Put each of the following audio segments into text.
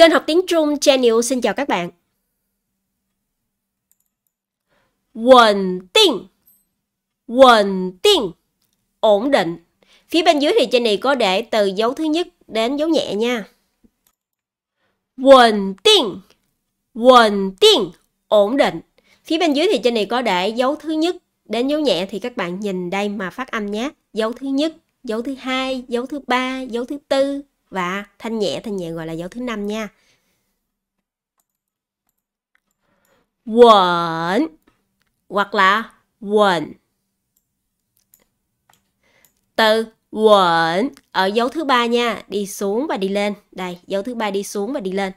Kênh học tiếng Trung Channel xin chào các bạn. 稳定,稳定, ổn định. Phía bên dưới thì trên này có để từ dấu thứ nhất đến dấu nhẹ nha. 稳定,稳定, ổn định. Phía bên dưới thì trên này có để dấu thứ nhất đến dấu nhẹ thì các bạn nhìn đây mà phát âm nhé. Dấu thứ nhất, dấu thứ hai, dấu thứ ba, dấu thứ tư, và thanh nhẹ thanh nhẹ gọi là dấu thứ năm nha quẩn hoặc là quẩn từ quẩn ở dấu thứ ba nha đi xuống và đi lên đây dấu thứ ba đi xuống và đi lên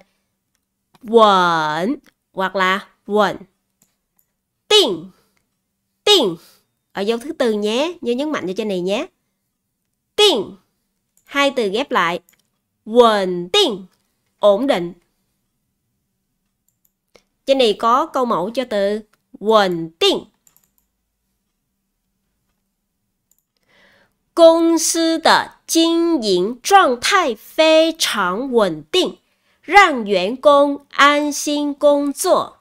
quẩn hoặc là quẩn tinh tinh ở dấu thứ tư nhé nhớ nhấn mạnh cho trên này nhé tinh hai từ ghép lại 稳 định, ổn định. Trên này có câu mẫu cho từ 稳定. Công ty 的经营状态非常稳定，让员工安心工作.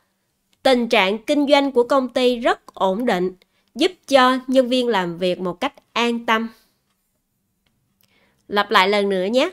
Tình trạng kinh doanh của công ty rất ổn định, giúp cho nhân viên làm việc một cách an tâm. Lặp lại lần nữa nhé.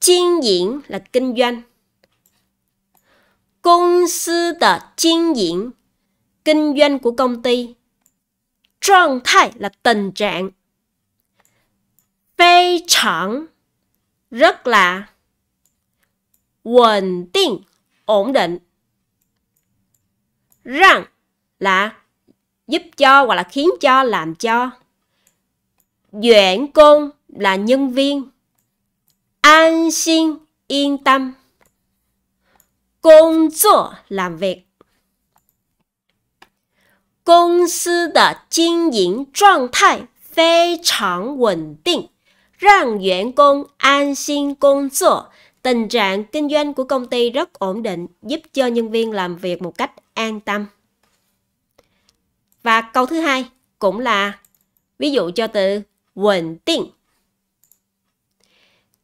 经营 là kinh doanh. Công sư tờ kinh 营, kinh doanh của công ty. Trạng thái là tình trạng. Phi chẳng, rất là. Ổn định, ổn định. Rằng là giúp cho hoặc là khiến cho, làm cho. Duyện công là nhân viên, yên tâm công 作 làm việc 公司的经营状态非常稳定，让员工安心工作. Tình trạng kinh doanh của công ty rất ổn định, giúp cho nhân viên làm việc một cách an tâm. Và câu thứ hai cũng là ví dụ cho từ ổn định.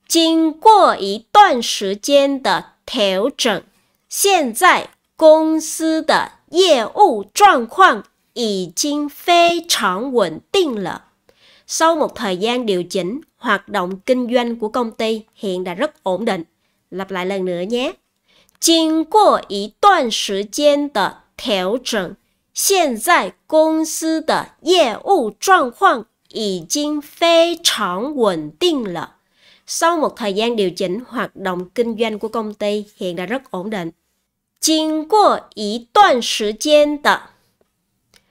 经过一段时间的调整，现在公司的业务状况已经非常稳定了。sau một thời gian điều chỉnh hoạt động kinh doanh của công ty hiện đã rất ổn định. lặp lại lần nữa nhé. 经过一段时间的调整，现在公司的业务状况已经非常稳定了。sau một thời gian điều chỉnh, hoạt động kinh doanh của công ty hiện đã rất ổn định. 经过一段时间的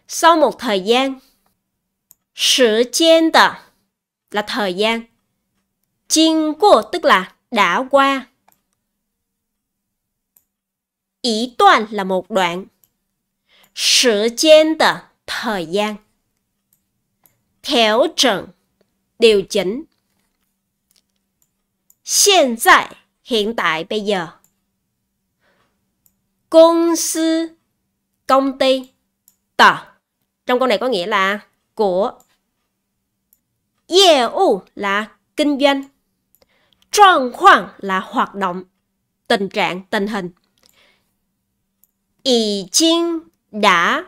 sau một thời gian 时间的 là thời gian 经过 tức là đã qua 一段 là một đoạn 时间的 thời gian 调整 điều chỉnh hiện tại bây giờ công sư công ty tờ trong câu này có nghĩa là của Ye u là kinh doanh Trạng khoảng là hoạt động Tình trạng, tình hình Ý chinh đã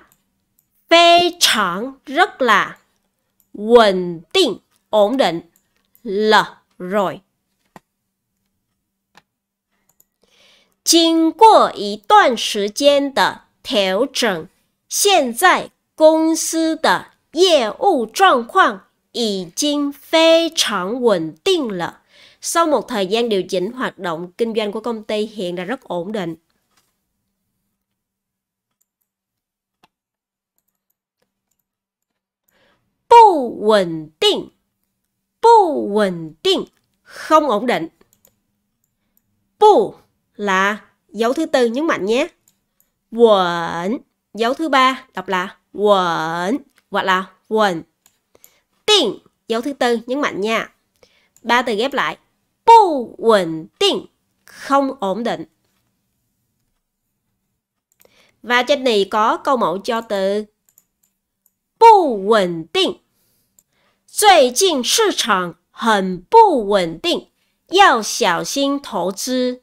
Phê chẳng rất là Quỳnh định, ổn định Là rồi 经过一段时间的调整，现在公司的业务状况已经非常稳定了。Sau một thời gian điều chỉnh, hoạt động kinh doanh của công ty hiện là rất ổn định. Bù ổn định Bù ổn định Không ổn định Bù là dấu thứ tư nhấn mạnh nhé. Quẩn. Dấu thứ ba đọc là quẩn hoặc là quẩn. Tình. Dấu thứ tư nhấn mạnh nha. Ba từ ghép lại. Bù quẩn tình. Không ổn định. Và trên này có câu mẫu cho từ bù ổn định. 最近市场很不稳定，要小心投资。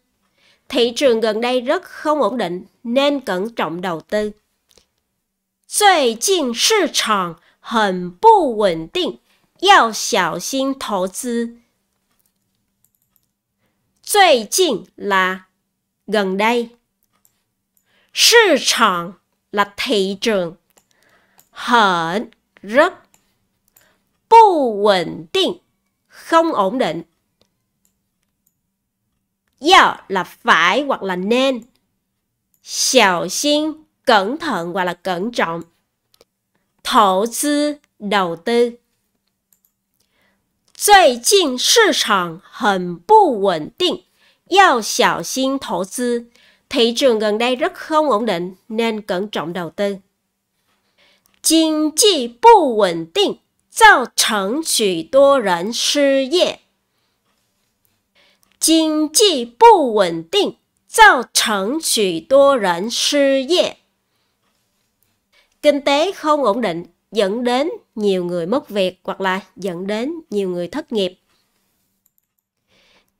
thị trường gần đây rất không ổn định nên cẩn trọng đầu tư. 最近市场很不稳定，要小心投资。最近 là gần đây. thị trường là thị trường. Hẳn rất. Bù ổn định, không ổn định. Yào là phải hoặc là nên. Xiao xin, cẩn thận hoặc là cẩn trọng. Thổ tư, đầu tư. 最近市场很不稳定，要小心投资。Thị trường gần đây rất không ổn định nên cẩn trọng đầu tư. Kinh tế ổn định, tạo 不稳定造成许多人失业。经济不稳定，造成许多人失业. Kinh tế không ổn định dẫn đến nhiều người mất việc hoặc là dẫn đến nhiều người thất nghiệp.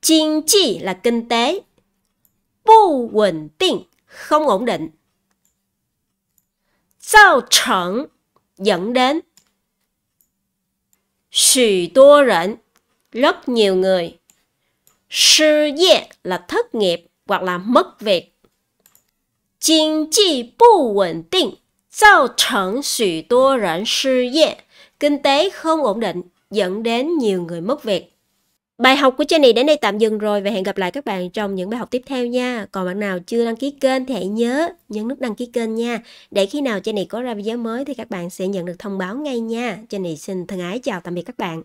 Kinh chi là kinh tế, bù ổn định, không ổn định. Giao trần dẫn đến. Xù tua rỉnh, rất nhiều người. Sư 业 là thất nghiệp hoặc là mất việc. Kinh tế bù ổn định, tạo thành sự đô rảnh sư 业. Kinh tế không ổn định, dẫn đến nhiều người mất việc. Bài học của Jenny đến đây tạm dừng rồi và hẹn gặp lại các bạn trong những bài học tiếp theo nha. Còn bạn nào chưa đăng ký kênh thì hãy nhớ nhấn nút đăng ký kênh nha. Để khi nào Jenny có ra video mới thì các bạn sẽ nhận được thông báo ngay nha. Jenny xin thân ái chào tạm biệt các bạn.